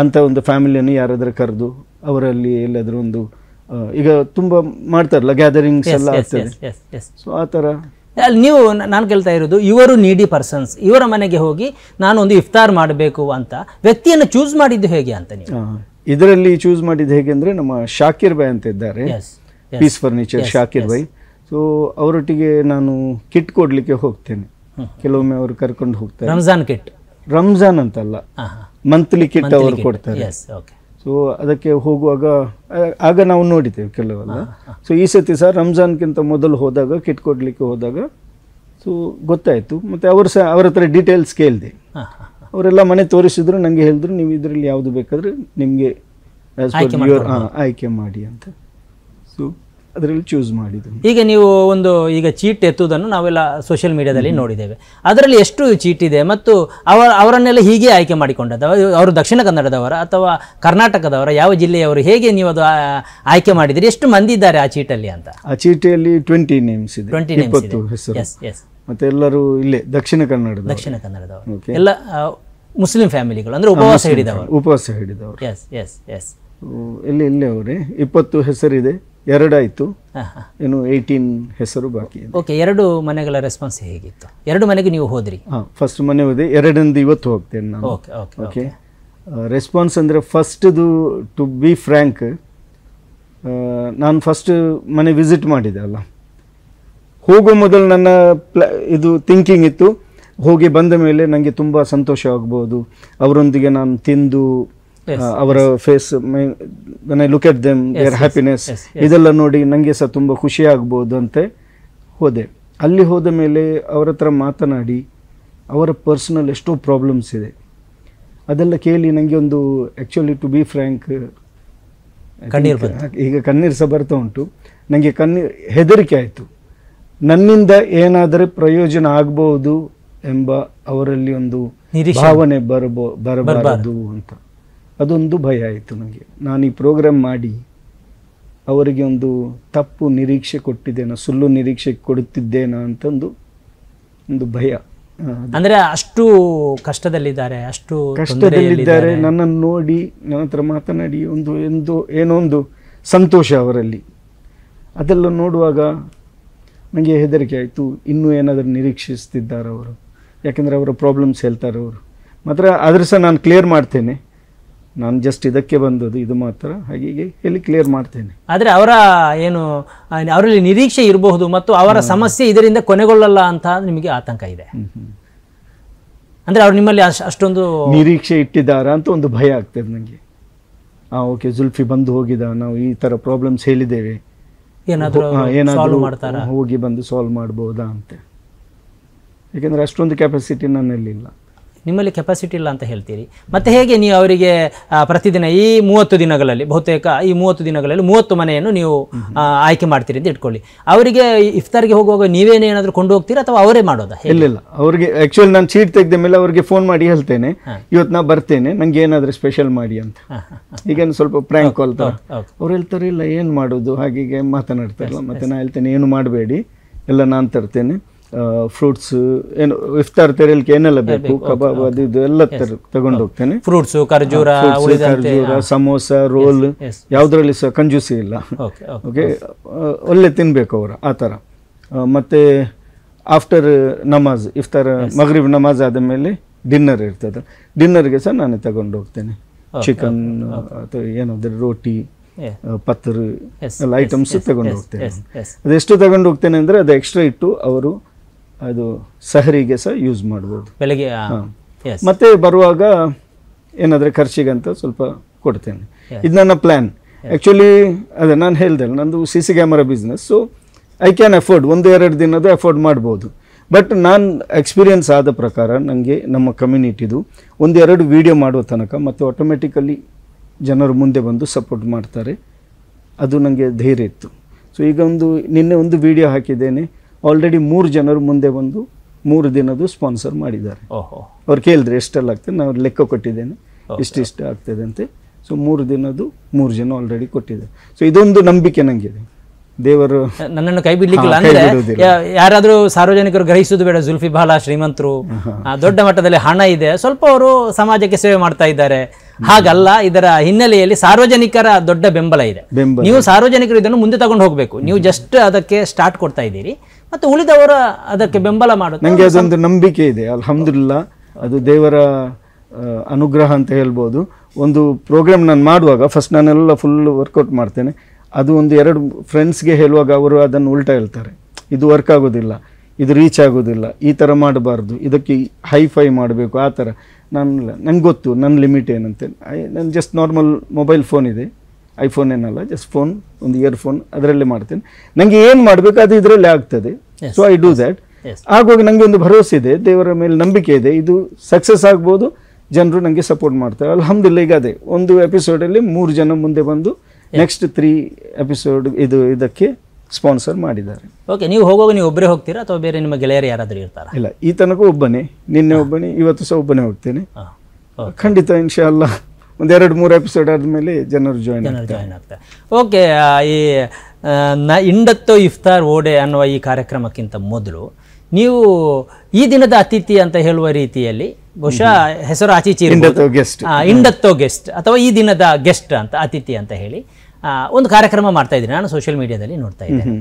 ಅಂಥ ಒಂದು ಫ್ಯಾಮಿಲಿಯನ್ನು ಯಾರಾದರೂ ಕರೆದು ಅವರಲ್ಲಿ ಎಲ್ಲಾದರೂ ಒಂದು ಈಗ ತುಂಬ ಮಾಡ್ತಾರಲ್ಲ ಗ್ಯಾದರಿಂಗ್ಸ್ ಎಲ್ಲ ಸೊ ಆ ಥರ ಅಲ್ಲಿ ನೀವು ನಾನು ಕೇಳ್ತಾ ಇರೋದು ಇವರು ನೀಡಿ ಪರ್ಸನ್ಸ್ ಇವರ ಮನೆಗೆ ಹೋಗಿ ನಾನು ಒಂದು ಇಫ್ತಾರ್ ಮಾಡಬೇಕು ಅಂತ ವ್ಯಕ್ತಿಯನ್ನು ಚೂಸ್ ಮಾಡಿದ್ದು ಹೇಗೆ ಅಂತ ಇದರಲ್ಲಿ ಚೂಸ್ ಮಾಡಿದ್ದು ಹೇಗೆ ಅಂದರೆ ನಮ್ಮ ಶಾಕಿರ್ ಬಾಯ್ ಅಂತ ಇದ್ದಾರೆ peace furniture Shakir bhai so ಅವರೊಟ್ಟಿಗೆ ನಾನು ಕಿಟ್ ಕೊಡಲಿಕ್ಕೆ ಹೋಗ್ತೇನೆ ಕೆಲವೊಮ್ಮೆ ಅವರು ಕರ್ಕೊಂಡು ಹೋಗ್ತಾರೆ ರಂಜಾನ್ ಕಿಟ್ ರಂಜಾನ್ ಅಂತಲ್ಲ ಮಂತ್ಲಿ ಕಿಟ್ ಅವರು ಕೊಡ್ತಾರೆ ಸೊ ಅದಕ್ಕೆ ಹೋಗುವಾಗ ಆಗ ನಾವು ನೋಡಿದ್ದೇವೆ ಕೆಲವೆಲ್ಲ ಸೊ ಈ ಸತಿ ಸಹ ರಂಜಾನ್ಗಿಂತ ಮೊದಲು ಹೋದಾಗ ಕಿಟ್ ಕೊಡ್ಲಿಕ್ಕೆ ಹೋದಾಗ ಸೊ ಗೊತ್ತಾಯ್ತು ಮತ್ತೆ ಅವರು ಸಹ ಅವ್ರ ಹತ್ರ ಡೀಟೇಲ್ಸ್ ಕೇಳಿದೆ ಅವರೆಲ್ಲ ಮನೆ ತೋರಿಸಿದ್ರು ನನಗೆ ಹೇಳಿದ್ರು ನೀವು ಇದರಲ್ಲಿ ಯಾವುದು ಬೇಕಾದ್ರೆ ನಿಮಗೆ ಆಯ್ಕೆ ಮಾಡಿ ಅಂತ ಸೊ ಅದರಲ್ಲಿ ಚೂಸ್ ಮಾಡಿದ್ದು ಈಗ ನೀವು ಒಂದು ಈಗ ಚೀಟ್ ಎತ್ತುವುದನ್ನು ನಾವೆಲ್ಲ ಸೋಷಿಯಲ್ ಮೀಡಿಯಾದಲ್ಲಿ ನೋಡಿದ್ದೇವೆ ಅದರಲ್ಲಿ ಎಷ್ಟು ಚೀಟ್ ಇದೆ ಮತ್ತು ಅವರ ಅವರನ್ನೆಲ್ಲ ಹೀಗೆ ಆಯ್ಕೆ ಮಾಡಿಕೊಂಡದ್ದು ಅವರು ದಕ್ಷಿಣ ಕನ್ನಡದವರ ಅಥವಾ ಕರ್ನಾಟಕದವರ ಯಾವ ಜಿಲ್ಲೆಯವರು ಹೇಗೆ ನೀವು ಅದು ಆಯ್ಕೆ ಮಾಡಿದಿರಿ ಎಷ್ಟು ಮಂದಿ ಇದ್ದಾರೆ ಆ ಚೀಟಲ್ಲಿ ಅಂತ ಆ ಚೀಟಿಯಲ್ಲಿ ಟ್ವೆಂಟಿ ನೇಮ್ಸ್ ಇದೆ ಟ್ವೆಂಟಿ ನೇಮ್ಸ್ ಎಸ್ ಎಸ್ ಮತ್ತೆ ಎಲ್ಲರೂ ಇಲ್ಲೇ ದಕ್ಷಿಣ ಕನ್ನಡ ದಕ್ಷಿಣ ಕನ್ನಡದವರು ಎಲ್ಲ ಮುಸ್ಲಿಂ ಫ್ಯಾಮಿಲಿಗಳು ಅಂದ್ರೆ ಉಪವಾಸ ಹಿಡಿದವರು ಉಪವಾಸ ಹಿಡಿದವರು ಎಸ್ ಎಸ್ ಎಸ್ ಇಲ್ಲಿ ಇಲ್ಲೇ ಅವರೇ ಇಪ್ಪತ್ತು ಹೆಸರಿದೆ ಎರಡಾಯಿತು ಇನ್ನು ಏಯ್ಟೀನ್ ಹೆಸರು ಬಾಕಿ ಓಕೆ ಎರಡು ಮನೆಗಳ ರೆಸ್ಪಾನ್ಸ್ ಹೇಗಿತ್ತು ಎರಡು ಮನೆಗೆ ನೀವು ಹೋದ್ರಿ ಹಾಂ ಫಸ್ಟ್ ಮನೆ ಹೋದೆ ಎರಡರಿಂದ ಇವತ್ತು ಹೋಗ್ತೇನೆ ನಾನು ಓಕೆ ಓಕೆ ಓಕೆ ರೆಸ್ಪಾನ್ಸ್ ಅಂದರೆ ಫಸ್ಟ್ದು ಟು ಬಿ ಫ್ರ್ಯಾಂಕ್ ನಾನು ಫಸ್ಟ್ ಮನೆ ವಿಸಿಟ್ ಮಾಡಿದೆ ಅಲ್ಲ ಹೋಗೋ ಮೊದಲು ನನ್ನ ಪ್ಲ ಇದು ಥಿಂಕಿಂಗ್ ಇತ್ತು ಹೋಗಿ ಬಂದ ಮೇಲೆ ನನಗೆ ತುಂಬ ಸಂತೋಷ ಆಗ್ಬೋದು ಅವರೊಂದಿಗೆ ನಾನು ತಿಂದು ಅವರ face I look at them their happiness ಇದೆಲ್ಲ ನೋಡಿ ನನಗೆ ಸಹ ತುಂಬ ಖುಷಿ ಆಗಬಹುದು ಅಂತ ಹೋದೆ ಅಲ್ಲಿ ಹೋದ ಮೇಲೆ ಅವರ ಹತ್ರ ಮಾತನಾಡಿ ಅವರ ಪರ್ಸನಲ್ ಎಷ್ಟೋ ಪ್ರಾಬ್ಲಮ್ಸ್ ಇದೆ ಅದೆಲ್ಲ ಕೇಳಿ ನನಗೆ ಒಂದು ಆ್ಯಕ್ಚುಲಿ ಟು ಬಿ ಫ್ರ್ಯಾಂಕ್ ಈಗ ಕಣ್ಣೀರು ಸಹ ಬರ್ತಾ ಉಂಟು ನನಗೆ ಕಣ್ಣೀರ್ ಹೆದರಿಕೆ ಆಯಿತು ನನ್ನಿಂದ ಏನಾದರೆ ಪ್ರಯೋಜನ ಆಗ್ಬೋದು ಎಂಬ ಅವರಲ್ಲಿ ಒಂದು ಭಾವನೆ ಬರಬಹುದು ಬರಬಾರದು ಅಂತ ಅದೊಂದು ಭಯ ಆಯಿತು ನನಗೆ ನಾನು ಈ ಪ್ರೋಗ್ರಾಮ್ ಮಾಡಿ ಅವರಿಗೆ ಒಂದು ತಪ್ಪು ನಿರೀಕ್ಷೆ ಕೊಟ್ಟಿದ್ದೇನೋ ಸುಳ್ಳು ನಿರೀಕ್ಷೆ ಕೊಡುತ್ತಿದ್ದೇನೋ ಅಂತಂದು ಒಂದು ಭಯ ಅಂದರೆ ಅಷ್ಟು ಕಷ್ಟದಲ್ಲಿದ್ದಾರೆ ಅಷ್ಟು ಕಷ್ಟದಲ್ಲಿದ್ದಾರೆ ನನ್ನನ್ನು ನೋಡಿ ನನ್ನ ಹತ್ರ ಮಾತನಾಡಿ ಒಂದು ಎಂದು ಏನೋ ಒಂದು ಸಂತೋಷ ಅವರಲ್ಲಿ ಅದೆಲ್ಲ ನೋಡುವಾಗ ನನಗೆ ಹೆದರಿಕೆ ಆಯಿತು ಇನ್ನೂ ಏನಾದರೂ ನಿರೀಕ್ಷಿಸ್ತಿದ್ದಾರೆ ಅವರು ಯಾಕೆಂದರೆ ಅವರ ಪ್ರಾಬ್ಲಮ್ಸ್ ಹೇಳ್ತಾರೆ ಅವರು ಮಾತ್ರ ಆದರೂ ಸಹ ನಾನು ಕ್ಲಿಯರ್ ಮಾಡ್ತೇನೆ ನಾನು ಜಸ್ಟ್ ಇದಕ್ಕೆ ಬಂದದ್ದು ಇದು ಮಾತ್ರ ಹಾಗೆ ಎಲ್ಲಿ ಕ್ಲಿಯರ್ ಮಾಡ್ತೇನೆ ಆದರೆ ಅವರ ಏನು ಅವರಲ್ಲಿ ನಿರೀಕ್ಷೆ ಇರಬಹುದು ಮತ್ತು ಅವರ ಸಮಸ್ಯೆ ಇದರಿಂದ ಕೊನೆಗೊಳ್ಳಲ್ಲ ಅಂತ ನಿಮಗೆ ಆತಂಕ ಇದೆ ಅಂದರೆ ಅವ್ರು ನಿಮ್ಮಲ್ಲಿ ಅಷ್ಟೊಂದು ನಿರೀಕ್ಷೆ ಇಟ್ಟಿದ್ದಾರ ಅಂತ ಒಂದು ಭಯ ಆಗ್ತದೆ ನನಗೆ ಹಾಂ ಓಕೆ ಜುಲ್ಫಿ ಬಂದು ಹೋಗಿದ ನಾವು ಈ ಥರ ಪ್ರಾಬ್ಲಮ್ಸ್ ಹೇಳಿದ್ದೇವೆ ಏನಾದರೂ ಮಾಡ್ತಾರಾ ಹೋಗಿ ಬಂದು ಸಾಲ್ವ್ ಮಾಡ್ಬೋದಾ ಅಂತ ಯಾಕೆಂದರೆ ಅಷ್ಟೊಂದು ಕೆಪಾಸಿಟಿ ನನ್ನಲ್ಲಿಲ್ಲ ನಿಮ್ಮಲ್ಲಿ ಕೆಪಾಸಿಟಿ ಇಲ್ಲ ಅಂತ ಹೇಳ್ತೀರಿ ಮತ್ತು ಹೇಗೆ ನೀವು ಅವರಿಗೆ ಪ್ರತಿದಿನ ಈ ಮೂವತ್ತು ದಿನಗಳಲ್ಲಿ ಬಹುತೇಕ ಈ ಮೂವತ್ತು ದಿನಗಳಲ್ಲಿ ಮೂವತ್ತು ಮನೆಯನ್ನು ನೀವು ಆಯ್ಕೆ ಮಾಡ್ತೀರಿ ಅಂತ ಇಟ್ಕೊಳ್ಳಿ ಅವರಿಗೆ ಇಫ್ತಾರ್ಗೆ ಹೋಗುವಾಗ ನೀವೇನೇ ಏನಾದರೂ ಕೊಂಡು ಹೋಗ್ತೀರಾ ಅಥವಾ ಅವರೇ ಮಾಡೋದಾ ಇಲ್ಲ ಇಲ್ಲ ಅವರಿಗೆ ಆ್ಯಕ್ಚುಲಿ ನಾನು ಚೀಟ್ ತೆಗೆದ ಮೇಲೆ ಅವರಿಗೆ ಫೋನ್ ಮಾಡಿ ಹೇಳ್ತೇನೆ ಇವತ್ತು ನಾ ಬರ್ತೇನೆ ನನಗೆ ಏನಾದರೂ ಸ್ಪೆಷಲ್ ಮಾಡಿ ಅಂತ ಈಗೇನು ಸ್ವಲ್ಪ ಪ್ರ್ಯಾಂಕ್ ಕಾಲ್ ಅವ್ರು ಹೇಳ್ತಾರೆ ಇಲ್ಲ ಏನು ಮಾಡೋದು ಹಾಗೆ ಮಾತನಾಡ್ತಾರಲ್ಲ ಮತ್ತೆ ನಾನು ಹೇಳ್ತೇನೆ ಏನು ಮಾಡಬೇಡಿ ಎಲ್ಲ ನಾನು ತರ್ತೇನೆ ಫ್ರೂಟ್ಸ್ ಏನು ಇಫ್ತಾರ್ ತೆರೆಯಲಿಕ್ಕೆ ಏನೆಲ್ಲ ಬೇಕು ಕಬಾಬ್ ಅದು ಎಲ್ಲ ತಗೊಂಡು ಹೋಗ್ತೇನೆ ಫ್ರೂಟ್ಸ್ ಖರ್ಜೂರ ಖರ್ಜೂರ ಸಮೋಸ ರೋಲ್ ಯಾವುದರಲ್ಲಿ ಸಹ ಕಂಜೂಸಿ ಇಲ್ಲ ಓಕೆ ಒಳ್ಳೆ ತಿನ್ಬೇಕು ಅವರು ಆ ಮತ್ತೆ ಆಫ್ಟರ್ ನಮಾಜ್ ಇಫ್ತಾರ್ ಮಗರಿಬ್ ನಮಾಜ್ ಆದ ಮೇಲೆ ಡಿನ್ನರ್ ಇರ್ತದೆ ಡಿನ್ನರ್ಗೆ ಸಹ ನಾನು ತಗೊಂಡು ಹೋಗ್ತೇನೆ ಚಿಕನ್ ಅಥವಾ ಏನಾದರೂ ರೋಟಿ ಪತ್ರ ಎಲ್ಲ ಐಟಮ್ಸ್ ತಗೊಂಡು ಹೋಗ್ತೇನೆ ಅದೆಷ್ಟು ತಗೊಂಡು ಹೋಗ್ತೇನೆ ಅಂದ್ರೆ ಅದು ಎಕ್ಸ್ಟ್ರಾ ಇಟ್ಟು ಅವರು ಅದು ಸಹರಿಗೆ ಸಹ ಯೂಸ್ ಮಾಡ್ಬೋದು ಬೆಳಗ್ಗೆ ಮತ್ತೆ ಬರುವಾಗ ಏನಾದರೆ ಖರ್ಚಿಗಂತ ಸ್ವಲ್ಪ ಕೊಡ್ತೇನೆ ಇದು ನನ್ನ ಪ್ಲ್ಯಾನ್ ಆ್ಯಕ್ಚುಲಿ ಅದೇ ನಾನು ಹೇಳಿದೆ ನಂದು C C camera business so I can afford ಒಂದು ಎರಡು ದಿನದ ಅಫೋರ್ಡ್ ಮಾಡ್ಬೋದು ಬಟ್ ನಾನು ಎಕ್ಸ್ಪೀರಿಯನ್ಸ್ ಆದ ಪ್ರಕಾರ ನನಗೆ ನಮ್ಮ ಕಮ್ಯುನಿಟಿದು ಒಂದು ಎರಡು ವೀಡಿಯೋ ಮಾಡುವ ತನಕ ಮತ್ತು ಆಟೋಮೆಟಿಕಲಿ ಜನರು ಮುಂದೆ ಬಂದು ಸಪೋರ್ಟ್ ಮಾಡ್ತಾರೆ ಅದು ನನಗೆ ಧೈರ್ಯ ಇತ್ತು ಸೊ ಈಗ ಒಂದು ನಿನ್ನೆ ಒಂದು ವೀಡಿಯೋ ಹಾಕಿದ್ದೇನೆ ಆಲ್ರೆಡಿ ಮೂರು ಜನರು ಮುಂದೆ ಬಂದು ಮೂರು ದಿನದ್ದು ಸ್ಪಾನ್ಸರ್ ಮಾಡಿದ್ದಾರೆ ಅವ್ರು ಕೇಳಿದ್ರೆ ಎಷ್ಟೆಲ್ಲ ಆಗ್ತದೆ ನಾವು ಲೆಕ್ಕ ಕೊಟ್ಟಿದ್ದೇನೆ ಇಷ್ಟಿಷ್ಟು ಆಗ್ತದೆ ಅಂತೆ ಸೊ ಮೂರು ದಿನದ್ದು ಮೂರು ಜನ ಆಲ್ರೆಡಿ ಕೊಟ್ಟಿದ್ದಾರೆ ಸೊ ಇದೊಂದು ನಂಬಿಕೆ ನನಗಿದೆ ದೇವರು ನನ್ನನ್ನು ಕೈ ಬಿಡ್ಲಿಕ್ಕಿಲ್ಲ ಅಂದ್ರೆ ಯಾರಾದ್ರೂ ಸಾರ್ವಜನಿಕರು ಗ್ರಹಿಸುದು ಬೇಡ ಜುಲ್ಫಿ ಬಾಲ ಶ್ರೀಮಂತರು ದೊಡ್ಡ ಮಟ್ಟದಲ್ಲಿ ಹಣ ಇದೆ ಸ್ವಲ್ಪ ಅವರು ಸಮಾಜಕ್ಕೆ ಸೇವೆ ಮಾಡ್ತಾ ಇದ್ದಾರೆ ಹಾಗಲ್ಲ ಇದರ ಹಿನ್ನೆಲೆಯಲ್ಲಿ ಸಾರ್ವಜನಿಕರ ದೊಡ್ಡ ಬೆಂಬಲ ಇದೆ ನೀವು ಸಾರ್ವಜನಿಕರು ಇದನ್ನು ಮುಂದೆ ತಗೊಂಡು ಹೋಗಬೇಕು ನೀವು ಜಸ್ಟ್ ಅದಕ್ಕೆ ಸ್ಟಾರ್ಟ್ ಕೊಡ್ತಾ ಇದ್ದೀರಿ ಮತ್ತು ಉಳಿದವರ ಅದಕ್ಕೆ ಬೆಂಬಲ ಮಾಡುತ್ತೆ ನನಗೆ ಅದೊಂದು ನಂಬಿಕೆ ಇದೆ ಅಲ್ಹಮ್ದುಲಿಲ್ಲ ಅದು ದೇವರ ಅನುಗ್ರಹ ಅಂತ ಹೇಳ್ಬೋದು ಒಂದು ಪ್ರೋಗ್ರಾಮ್ ನಾನು ಮಾಡುವಾಗ ಫಸ್ಟ್ ನಾನೆಲ್ಲ ಫುಲ್ ವರ್ಕೌಟ್ ಮಾಡ್ತೇನೆ ಅದು ಒಂದು ಎರಡು ಫ್ರೆಂಡ್ಸ್ಗೆ ಹೇಳುವಾಗ ಅವರು ಅದನ್ನು ಉಲ್ಟಾ ಹೇಳ್ತಾರೆ ಇದು ವರ್ಕ್ ಆಗೋದಿಲ್ಲ ಇದು ರೀಚ್ ಆಗೋದಿಲ್ಲ ಈ ಥರ ಮಾಡಬಾರ್ದು ಇದಕ್ಕೆ ಹೈಫೈ ಮಾಡಬೇಕು ಆ ಥರ ನಾನು ನನಗೆ ಗೊತ್ತು ನನ್ನ ಲಿಮಿಟ್ ಏನಂತೆ ನನ್ನ ಜಸ್ಟ್ ನಾರ್ಮಲ್ ಮೊಬೈಲ್ ಫೋನ್ ಇದೆ ಐಫೋನ್ ಏನಲ್ಲ ಜಸ್ಟ್ ಫೋನ್ ಒಂದು ಇಯರ್ ಫೋನ್ ಅದರಲ್ಲೇ ಮಾಡ್ತೇನೆ ನನಗೆ ಏನು ಮಾಡಬೇಕು ಅದು ಇದರಲ್ಲಿ ಆಗ್ತದೆ ಸೊ ಐ ಡೂ ದ್ಯಾಟ್ ಆಗುವಾಗ ನನಗೆ ಒಂದು ಭರವಸೆ ಇದೆ ದೇವರ ಮೇಲೆ ನಂಬಿಕೆ ಇದೆ ಇದು ಸಕ್ಸಸ್ ಆಗ್ಬೋದು ಜನರು ನನಗೆ ಸಪೋರ್ಟ್ ಮಾಡ್ತಾರೆ ಅಲ್ಹಮ್ದಿಲ್ಲ ಈಗ ಅದೇ ಒಂದು ಎಪಿಸೋಡಲ್ಲಿ ಮೂರು ಜನ ಮುಂದೆ ಬಂದು ನೆಕ್ಸ್ಟ್ ತ್ರೀ ಎಪಿಸೋಡ್ ಇದು ಇದಕ್ಕೆ ಸ್ಪಾನ್ಸರ್ ಮಾಡಿದ್ದಾರೆ ಓಕೆ ನೀವು ಹೋಗುವಾಗ ನೀವು ಒಬ್ಬರೇ ಹೋಗ್ತೀರಾ ಅಥವಾ ಬೇರೆ ನಿಮ್ಮ ಗೆಳೆಯರು ಯಾರಾದರೂ ಇರ್ತಾರ ಇಲ್ಲ ಈ ತನಕ ಒಬ್ಬನೇ ನಿನ್ನೆ ಒಬ್ಬನೇ ಇವತ್ತು ಸಹ ಒಬ್ಬನೇ ಹೋಗ್ತೇನೆ ಖಂಡಿತ ಇನ್ಶಾ ಅಲ್ಲ ಒಂದೆರಡು ಮೂರು ಎಪಿಸೋಡ್ ಆದಮೇಲೆ ಜನರು ಜಾಯ್ನ್ ಜಾಯ್ನ್ ಆಗ್ತಾರೆ ಓಕೆ ಈ ನ ಇಂಡತ್ತೋ ಇಫ್ತಾರ್ ಓಡೆ ಅನ್ನುವ ಈ ಕಾರ್ಯಕ್ರಮಕ್ಕಿಂತ ಮೊದಲು ನೀವು ಈ ದಿನದ ಅತಿಥಿ ಅಂತ ಹೇಳುವ ರೀತಿಯಲ್ಲಿ ಬಹುಶಃ ಹೆಸರು ಆಚೀಚಿ ಇಂಡತ್ತೋ ಗೆಸ್ಟ್ ಇಂಡತ್ತೋ ಗೆಸ್ಟ್ ಅಥವಾ ಈ ದಿನದ ಗೆಸ್ಟ್ ಅಂತ ಅತಿಥಿ ಅಂತ ಹೇಳಿ ಒಂದು ಕಾರ್ಯಕ್ರಮ ಮಾಡ್ತಾ ಇದ್ದೀನಿ ನಾನು ಸೋಷಿಯಲ್ ಮೀಡಿಯಾದಲ್ಲಿ ನೋಡ್ತಾ ಇದ್ದೇನೆ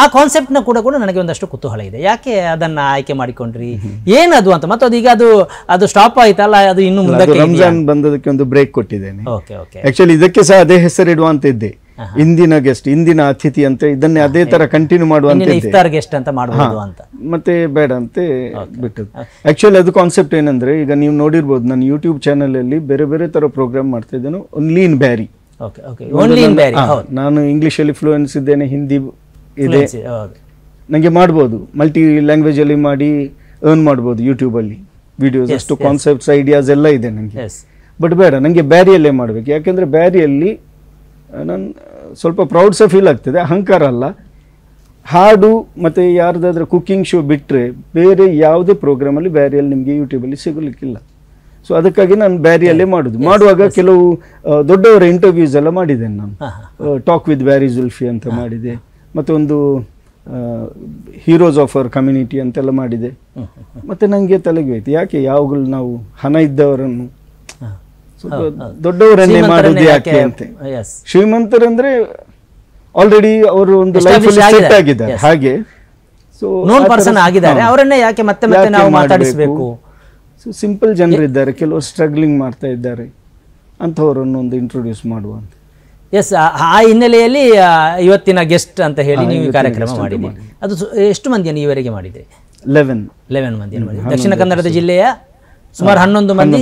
ಆ ಕಾನ್ಸೆಪ್ಟ್ನ ಕೂಡ ಕೂಡ ನನಗೆ ಒಂದಷ್ಟು ಕುತೂಹಲ ಇದೆ ಯಾಕೆ ಅದನ್ನು ಆಯ್ಕೆ ಮಾಡಿಕೊಂಡ್ರಿ ಏನದು ಅಂತ ಮತ್ತು ಈಗ ಅದು ಅದು ಸ್ಟಾಪ್ ಆಯ್ತಲ್ಲ ಅದು ಇನ್ನು ಮುಂದಕ್ಕೆ ರಂಜಾನ್ ಬಂದದಕ್ಕೆ ಒಂದು ಬ್ರೇಕ್ ಕೊಟ್ಟಿದ್ದೇನೆ ಓಕೆ ಓಕೆ ಆ್ಯಕ್ಚುಲಿ ಇದಕ್ಕೆ ಸಹ ಅದೇ ಹೆಸರು ಅಂತ ಇದ್ದೆ ಇಂದಿನ ಗೆಸ್ಟ್ ಇಂದಿನ ಅತಿಥಿ ಅಂತ ಇದನ್ನೇ ಅದೇ ತರ ಕಂಟಿನ್ಯೂ ಮಾಡುವಂತ ಇಫ್ತಾರ್ ಗೆಸ್ಟ್ ಅಂತ ಮಾಡಬಹುದು ಅಂತ ಮತ್ತೆ ಬೇಡ ಅಂತ ಬಿಟ್ಟದ್ದು ಆಕ್ಚುಲಿ ಅದು ಕಾನ್ಸೆಪ್ಟ್ ಏನಂದ್ರೆ ಈಗ ನೀವು ನೋಡಿರ್ಬೋದು ನಾನು ಯೂಟ್ಯೂಬ್ ಚಾನಲ್ ಅಲ್ಲಿ ಬೇರೆ ಬೇರೆ ತರ ಪ್ರೋಗ್ರಾಮ್ ಮಾಡ್ತಾ ಇದ್ದೇನೆ ಲೀನ್ Beary okay okay only in ಹೌದು ನಾನು ಅಲ್ಲಿ ಫ್ಲೂಯೆನ್ಸ್ ಇದ್ದೇನೆ ಹಿಂದಿ ಇದೆ ನನಗೆ ಮಾಡ್ಬೋದು ಮಲ್ಟಿ ಲ್ಯಾಂಗ್ವೇಜ್ ಅಲ್ಲಿ ಮಾಡಿ ಅರ್ನ್ ಮಾಡ್ಬೋದು ಅಲ್ಲಿ ವಿಡಿಯೋಸ್ ಅಷ್ಟು ಕಾನ್ಸೆಪ್ಟ್ಸ್ ಐಡಿಯಾಸ್ ಎಲ್ಲ ಇದೆ ನನಗೆ ಬಟ್ ಬೇಡ ನನಗೆ ಬ್ಯಾರಿಯಲ್ಲೇ ಮಾಡಬೇಕು ಯಾಕೆಂದ್ರೆ ಬ್ಯಾರಿಯಲ್ಲಿ ನಾನು ಸ್ವಲ್ಪ ಪ್ರೌಡ್ ಸಹ ಫೀಲ್ ಆಗ್ತದೆ ಅಹಂಕಾರ ಅಲ್ಲ ಹಾಡು ಮತ್ತೆ ಯಾರ್ದಾದ್ರೂ ಕುಕ್ಕಿಂಗ್ ಶೋ ಬಿಟ್ಟರೆ ಬೇರೆ ಯಾವುದೇ ಪ್ರೋಗ್ರಾಮಲ್ಲಿ ಬ್ಯಾರಿಯಲ್ಲಿ ನಿಮಗೆ ಯೂಟ್ಯೂಬಲ್ಲಿ ಸಿಗಲಿಕ್ಕಿಲ್ಲ ಸೊ ಅದಕ್ಕಾಗಿ ನಾನು ಬ್ಯಾರಿಯಲ್ಲೇ ಮಾಡೋದು ಮಾಡುವಾಗ ಕೆಲವು ದೊಡ್ಡವರ ಇಂಟರ್ವ್ಯೂಸ್ ಎಲ್ಲ ಮಾಡಿದ್ದೇನೆ ನಾನು ಟಾಕ್ ವಿತ್ ಬ್ಯಾರಿ ಜುಲ್ಫಿ ಅಂತ ಮಾಡಿದೆ ಮತ್ತು ಒಂದು ಹೀರೋಸ್ ಆಫ್ ಅವರ್ ಕಮ್ಯುನಿಟಿ ಅಂತೆಲ್ಲ ಮಾಡಿದೆ ಮತ್ತೆ ನನಗೆ ತಲೆಗೆ ಹೋಯ್ತು ಯಾಕೆ ಯಾವಾಗಲೂ ನಾವು ಹಣ ಇದ್ದವರನ್ನು ದೊಡ್ಡವರನ್ನೇ ಮಾಡೋದು ಯಾಕೆ ಅಂತ ಶ್ರೀಮಂತರಂದ್ರೆ ಆಲ್ರೆಡಿ ಅವರು ಒಂದು ಲೈಫ್ ಸೆಟ್ ಆಗಿದ್ದಾರೆ ಹಾಗೆ ಸೊ ನೋನ್ ಪರ್ಸನ್ ಆಗಿದ್ದಾರೆ ಅವರನ್ನೇ ಯಾಕೆ ಮತ್ತೆ ಮತ್ತೆ ನಾವು ಮಾತಾಡಿಸಬೇಕು ಸಿಂಪಲ್ ಇದ್ದಾರೆ ಕೆಲವರು ಸ್ಟ್ರಗ್ಲಿಂಗ್ ಮಾಡ್ತಾ ಇದ್ದಾರೆ ಒಂದು ಇಂಟ್ರೊಡ್ಯೂಸ್ ಮಾಡುವಂತ ಎಸ್ ಆ ಹಿನ್ನೆಲೆಯಲ್ಲಿ ಇವತ್ತಿನ ಗೆಸ್ಟ್ ಅಂತ ಹೇಳಿ ನೀವು ಈ ಕಾರ್ಯಕ್ರಮ ಮಾಡಿದ್ದೀರಿ ಅದು ಎಷ್ಟು ಮಂದಿಯನ್ನು ಈವರೆಗೆ ಮಾಡಿದ್ರಿ ಲೆವೆನ್ ಲೆವೆನ್ ಮಂದಿ ದಕ್ಷಿಣ ಕನ್ನಡದ ಜಿಲ್ಲೆಯ ಸುಮಾರು ಹನ್ನೊಂದು ಮಂದಿ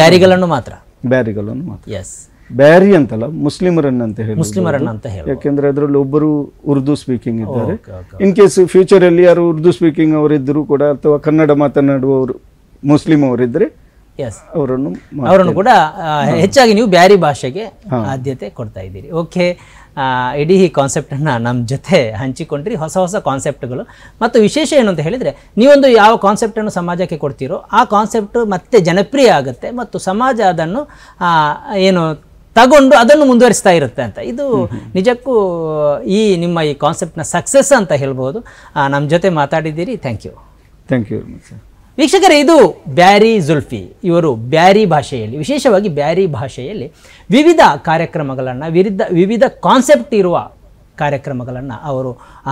ಬ್ಯಾರಿಗಳನ್ನು ಮಾತ್ರ ಬ್ಯಾರಿಗಳನ್ನು ಮಾತ್ರ ಎಸ್ ಬ್ಯಾರಿ ಅಂತಲ್ಲ ಮುಸ್ಲಿಮರನ್ನ ಅಂತ ಹೇಳಿ ಮುಸ್ಲಿಮರನ್ನ ಅಂತ ಹೇಳಿ ಯಾಕೆಂದ್ರೆ ಅದರಲ್ಲಿ ಒಬ್ಬರು ಉರ್ದು ಸ್ಪೀಕಿಂಗ್ ಇದ್ದಾರೆ ಇನ್ ಕೇಸ್ ಫ್ಯೂಚರ್ ಅಲ್ಲಿ ಯಾರು ಉರ್ದು ಸ್ಪೀಕಿಂಗ್ ಅವರಿದ್ದರೂ ಕೂಡ ಅಥವಾ ಕನ್ನಡ ಮಾತನಾಡುವವರು ಮುಸ್ಲಿಂ ಅವರಿದ್ರೆ ಅವರನ್ನು ಅವರನ್ನು ಕೂಡ ಹೆಚ್ಚಾಗಿ ನೀವು ಬ್ಯಾರಿ ಭಾಷೆಗೆ ಆದ್ಯತೆ ಕೊಡ್ತಾ ಇದ್ದೀರಿ ಓಕೆ ಇಡೀ ಈ ಕಾನ್ಸೆಪ್ಟನ್ನು ನಮ್ಮ ಜೊತೆ ಹಂಚಿಕೊಂಡ್ರಿ ಹೊಸ ಹೊಸ ಕಾನ್ಸೆಪ್ಟ್ಗಳು ಮತ್ತು ವಿಶೇಷ ಏನು ಅಂತ ಹೇಳಿದರೆ ನೀವೊಂದು ಯಾವ ಕಾನ್ಸೆಪ್ಟನ್ನು ಸಮಾಜಕ್ಕೆ ಕೊಡ್ತೀರೋ ಆ ಕಾನ್ಸೆಪ್ಟ್ ಮತ್ತೆ ಜನಪ್ರಿಯ ಆಗುತ್ತೆ ಮತ್ತು ಸಮಾಜ ಅದನ್ನು ಏನು ತಗೊಂಡು ಅದನ್ನು ಮುಂದುವರಿಸ್ತಾ ಇರುತ್ತೆ ಅಂತ ಇದು ನಿಜಕ್ಕೂ ಈ ನಿಮ್ಮ ಈ ಕಾನ್ಸೆಪ್ಟ್ನ ಸಕ್ಸಸ್ ಅಂತ ಹೇಳ್ಬೋದು ನಮ್ಮ ಜೊತೆ ಮಾತಾಡಿದ್ದೀರಿ thank you thank you very much sir ವೀಕ್ಷಕರೇ ಇದು ಬ್ಯಾರಿ ಜುಲ್ಫಿ ಇವರು ಬ್ಯಾರಿ ಭಾಷೆಯಲ್ಲಿ ವಿಶೇಷವಾಗಿ ಬ್ಯಾರಿ ಭಾಷೆಯಲ್ಲಿ ವಿವಿಧ ಕಾರ್ಯಕ್ರಮಗಳನ್ನು ವಿರುದ್ಧ ವಿವಿಧ ಕಾನ್ಸೆಪ್ಟ್ ಇರುವ ಕಾರ್ಯಕ್ರಮಗಳನ್ನು ಅವರು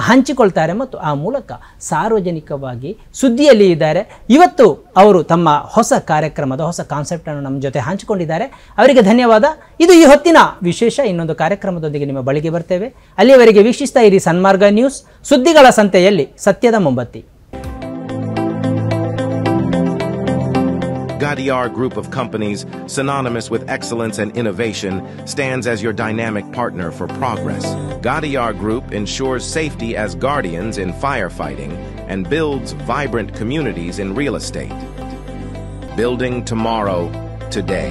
ಹಂಚಿಕೊಳ್ತಾರೆ ಮತ್ತು ಆ ಮೂಲಕ ಸಾರ್ವಜನಿಕವಾಗಿ ಸುದ್ದಿಯಲ್ಲಿ ಇದ್ದಾರೆ ಇವತ್ತು ಅವರು ತಮ್ಮ ಹೊಸ ಕಾರ್ಯಕ್ರಮದ ಹೊಸ ಕಾನ್ಸೆಪ್ಟನ್ನು ನಮ್ಮ ಜೊತೆ ಹಂಚಿಕೊಂಡಿದ್ದಾರೆ ಅವರಿಗೆ ಧನ್ಯವಾದ ಇದು ಈ ಹೊತ್ತಿನ ವಿಶೇಷ ಇನ್ನೊಂದು ಕಾರ್ಯಕ್ರಮದೊಂದಿಗೆ ನಿಮ್ಮ ಬಳಿಗೆ ಬರ್ತೇವೆ ಅಲ್ಲಿಯವರೆಗೆ ವೀಕ್ಷಿಸ್ತಾ ಇರಿ ಸನ್ಮಾರ್ಗ ನ್ಯೂಸ್ ಸುದ್ದಿಗಳ ಸಂತೆಯಲ್ಲಿ ಸತ್ಯದ ಮೊಂಬತ್ತಿ Gadiar Group of companies, synonymous with excellence and innovation, stands as your dynamic partner for progress. Gadiar Group ensures safety as guardians in firefighting and builds vibrant communities in real estate. Building tomorrow, today.